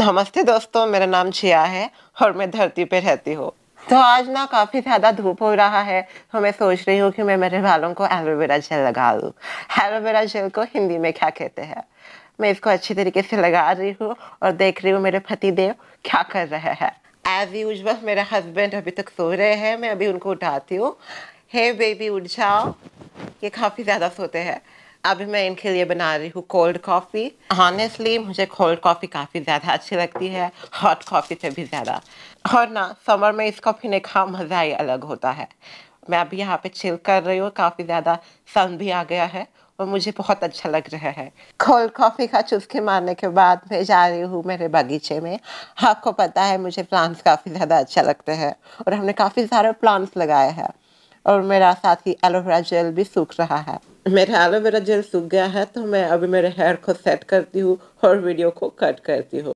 नमस्ते दोस्तों मेरा नाम छिया है और मैं धरती पे रहती हूँ तो आज ना काफ़ी ज़्यादा धूप हो रहा है तो मैं सोच रही हूँ कि मैं मेरे बालों को एलोवेरा जेल लगा लूँ एलोवेरा जेल को हिंदी में क्या कहते हैं मैं इसको अच्छी तरीके से लगा रही हूँ और देख रही हूँ मेरे देव क्या कर रहे हैं एज यूजल मेरे हस्बैंड अभी तक सो रहे हैं मैं अभी उनको उठाती हूँ हे बेबी उठ जाओ ये काफ़ी ज़्यादा सोते हैं अभी मैं इनके लिए बना रही हूँ कोल्ड कॉफ़ी हॉनेस्टली मुझे कोल्ड कॉफ़ी काफ़ी ज़्यादा अच्छी लगती है हॉट कॉफ़ी से भी ज़्यादा और ना समर में इसको पीने का मज़ा ही अलग होता है मैं अभी यहाँ पे चिल कर रही हूँ काफ़ी ज़्यादा सन भी आ गया है और मुझे बहुत अच्छा लग रहा है कोल्ड कॉफ़ी का चुस्के मारने के बाद मैं जा रही हूँ मेरे बगीचे में आपको पता है मुझे प्लांट्स काफ़ी ज़्यादा अच्छा लगते हैं और हमने काफ़ी सारे प्लांट्स लगाए हैं और मेरा साथ ही एलोवेरा जेल भी सूख रहा है मेरा एलोवेरा जेल सूख गया है तो मैं अभी मेरे हेयर को सेट करती हूँ और वीडियो को कट करती हूँ